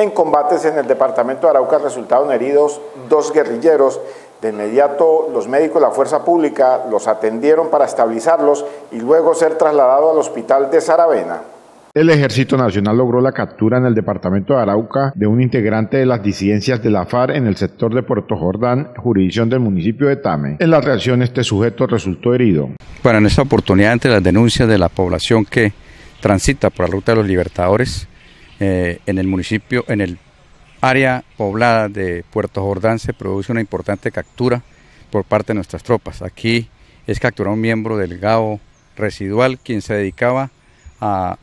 En combates en el departamento de Arauca resultaron heridos dos guerrilleros. De inmediato los médicos de la fuerza pública los atendieron para estabilizarlos y luego ser trasladados al hospital de Saravena. El Ejército Nacional logró la captura en el departamento de Arauca de un integrante de las disidencias de la FARC en el sector de Puerto Jordán, jurisdicción del municipio de Tame. En la reacción este sujeto resultó herido. Bueno, en esta oportunidad, ante las denuncias de la población que transita por la ruta de los libertadores, eh, en el municipio, en el área poblada de Puerto Jordán se produce una importante captura por parte de nuestras tropas. Aquí es capturado un miembro del GAO residual quien se dedicaba a,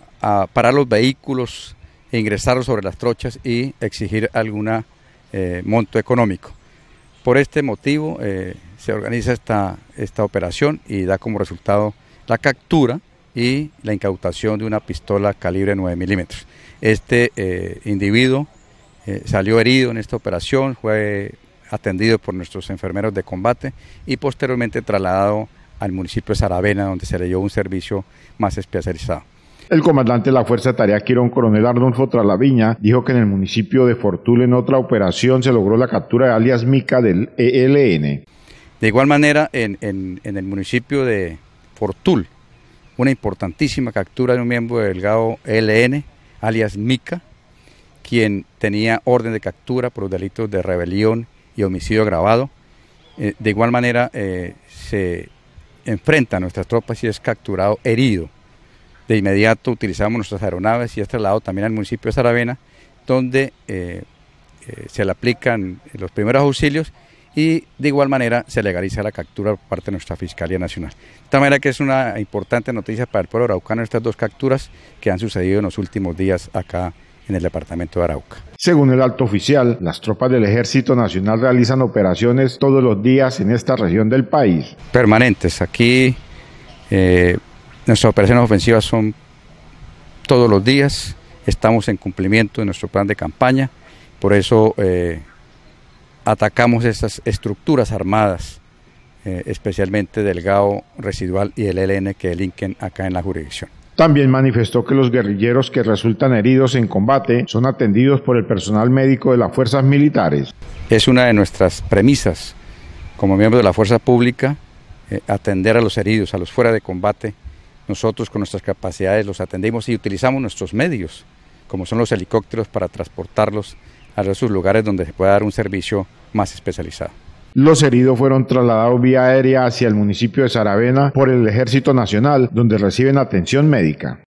parar los vehículos e ingresarlos sobre las trochas y exigir algún eh, monto económico. Por este motivo eh, se organiza esta operación y da como resultado la captura y la incautación de una pistola calibre 9 milímetros. Este eh, individuo eh, salió herido en esta operación, fue atendido por nuestros enfermeros de combate y posteriormente trasladado al municipio de Saravena, donde se le dio un servicio más especializado. El comandante de la Fuerza de Tarea Quirón, coronel Arnulfo Tralaviña, dijo que en el municipio de Fortul, en otra operación, se logró la captura de alias Mica del ELN. De igual manera, en, en, en el municipio de Fortul una importantísima captura de un miembro del GAO LN, alias Mica, quien tenía orden de captura por los delitos de rebelión y homicidio agravado. Eh, de igual manera, eh, se enfrenta a nuestras tropas y es capturado herido. De inmediato utilizamos nuestras aeronaves y es trasladado también al municipio de Saravena, donde eh, se le aplican los primeros auxilios y de igual manera se legaliza la captura por parte de nuestra Fiscalía Nacional. De tal manera que es una importante noticia para el pueblo araucano estas dos capturas que han sucedido en los últimos días acá en el departamento de Arauca. Según el alto oficial, las tropas del Ejército Nacional realizan operaciones todos los días en esta región del país. Permanentes. Aquí eh, nuestras operaciones ofensivas son todos los días. Estamos en cumplimiento de nuestro plan de campaña. Por eso... Eh, atacamos estas estructuras armadas, eh, especialmente del GAO residual y el LN que delinquen acá en la jurisdicción. También manifestó que los guerrilleros que resultan heridos en combate son atendidos por el personal médico de las fuerzas militares. Es una de nuestras premisas como miembro de la fuerza pública, eh, atender a los heridos, a los fuera de combate. Nosotros con nuestras capacidades los atendimos y utilizamos nuestros medios, como son los helicópteros, para transportarlos a esos lugares donde se pueda dar un servicio más especializada. Los heridos fueron trasladados vía aérea hacia el municipio de Saravena por el Ejército Nacional, donde reciben atención médica.